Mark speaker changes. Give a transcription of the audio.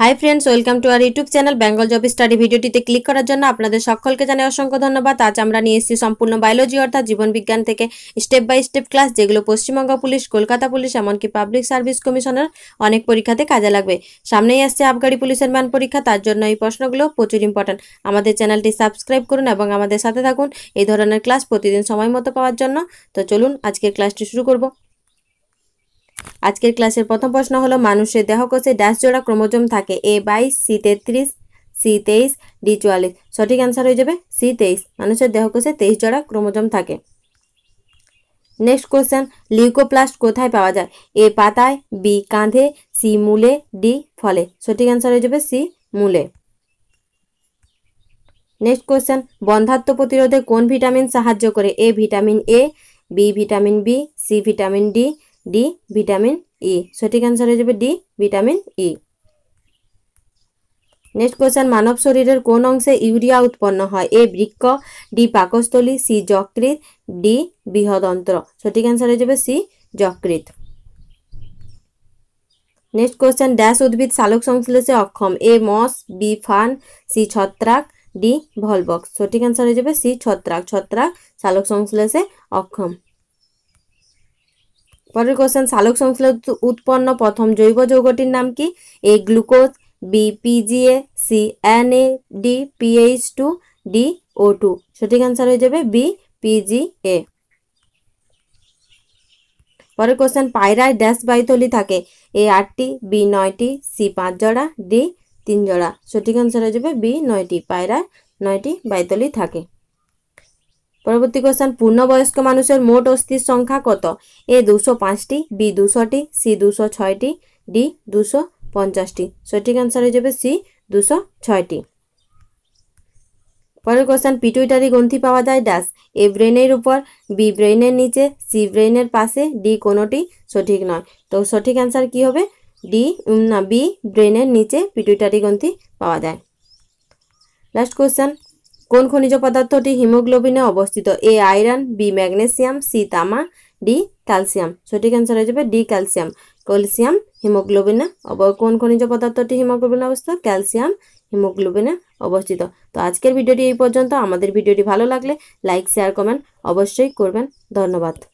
Speaker 1: high friends welcome to our YouTube channel Bengal job study ভিডিওটিতে click করার জন্য আপনাদের সকলকে জানাই অসংখ্য ধন্যবাদ আজ আমরা নিয়ে এসেছি সম্পূর্ণ বায়োলজি অর্থাৎ জীবনবিজ্ঞান থেকে স্টেপ বাই স্টেপ ক্লাস যেগুলো পশ্চিমবঙ্গ পুলিশ কলকাতা পুলিশ এমনকি পাবলিক সার্ভিস কমিশনের অনেক পরীক্ষাতে কাজে লাগবে সামনেই আসছে আবগাড়ি পুলিশের মান পরীক্ষা তার জন্য এই প্রশ্নগুলো প্রচুর ইম্পর্ট্যান্ট আমাদের চ্যানেলটি সাবস্ক্রাইব করুন এবং আমাদের সাথে থাকুন এই ধরনের ক্লাস প্রতিদিন সময় মতো পাওয়ার জন্য তো চলুন আজকের ক্লাসটি শুরু করব আজকের ক্লাসের প্রথম প্রশ্ন হলো মানুষের দেহকোষে ড্যাশ জোড়া ক্রোমোজোম থাকে এ বাইশ সি তেত্রিশ সি তেইশ ডি চুয়াল্লিশ সঠিক অ্যান্সার হয়ে যাবে সি তেইশ মানুষের দেহকোষে তেইশ জোড়া ক্রোমোজোম থাকে নেক্সট কোশ্চেন লিউকোপ্লাস্ট কোথায় পাওয়া যায় এ পাতায় বি কাঁধে সি মূলে ডি ফলে সঠিক অ্যান্সার হয়ে যাবে সি মূলে নেক্সট কোশ্চেন বন্ধাত্ম প্রতিরোধে কোন ভিটামিন সাহায্য করে A vitamin A B vitamin B C vitamin D D vitamin E সঠিক অ্যান্সার হয়ে যাবে D vitamin E next question মানব শরীরের কোন অংশে ইউরিয়া উৎপন্ন হয় এ বৃক্ষ ডি পাকস্থলী সি যকৃত ডি বৃহদন্ত্র সঠিক অ্যান্সার হয়ে যাবে সি যকৃত নেক্সট কোয়েশ্চেন ড্যাশ উদ্ভিদ শালক সংশ্লেষে অক্ষম A moss B fern C ছত্রাক ডি ভলবক্স সঠিক অ্যান্সার হয়ে যাবে সি ছত্রাক ছত্রাক সালোক সংশ্লেষে অক্ষম পরের কোশ্চেন সালোক সংশ্লেষ উৎপন্ন প্রথম জৈব যৌগটির নাম কি A glucose B PGA C N A D PH two D O two সঠিক অ্যান্সার হয়ে যাবে বি পিজিএ পরের কোশ্চেন পায়রায় ড্যাশ বায়ুথলি থাকে এ আটটি বি নয়টি সি পাঁচ জোড়া ডি তিন জোড়া সঠিক অ্যান্সার হয়ে যাবে বি নয়টি পায়রায় নয়টি বাইতলি থাকে পরবর্তী কোয়েশ্চেন পূর্ণবয়স্ক মানুষের মোট অস্থির সংখ্যা কত এ দুশো পাঁচটি বি দুশোটি সি দুশো ছয়টি ডি দুশো পঞ্চাশটি সঠিক অ্যান্সার হয়ে যাবে সি দুশো ছয়টি পরের কোশ্চেন পিটুইটারি গ্রন্থি পাওয়া যায় ড্যাশ এ ব্রেনের উপর বি ব্রেনের নিচে সি ব্রেনের পাশে ডি কোনোটি সঠিক নয় তো সঠিক অ্যান্সার কি হবে ডি না বি ব্রেনের নিচে পিটুইটারি গ্রন্থি পাওয়া যায় লাস্ট কোশ্চেন কোন খনিজ পদার্থটি হিমোগ্লোবিনে অবস্থিত A iron B magnesium C তামা ডি ক্যালসিয়াম সঠিক অ্যান্সার হয়ে যাবে ডি ক্যালসিয়াম ক্যালসিয়াম হিমোগ্লোবিনে কোন খনিজ পদার্থটি হিমোগ্লোবিনে অবস্থিত ক্যালসিয়াম হিমোগ্লোবিনে অবস্থিত তো আজকের ভিডিওটি এই পর্যন্ত আমাদের ভিডিওটি ভালো লাগলে লাইক শেয়ার কমেন্ট অবশ্যই করবেন ধন্যবাদ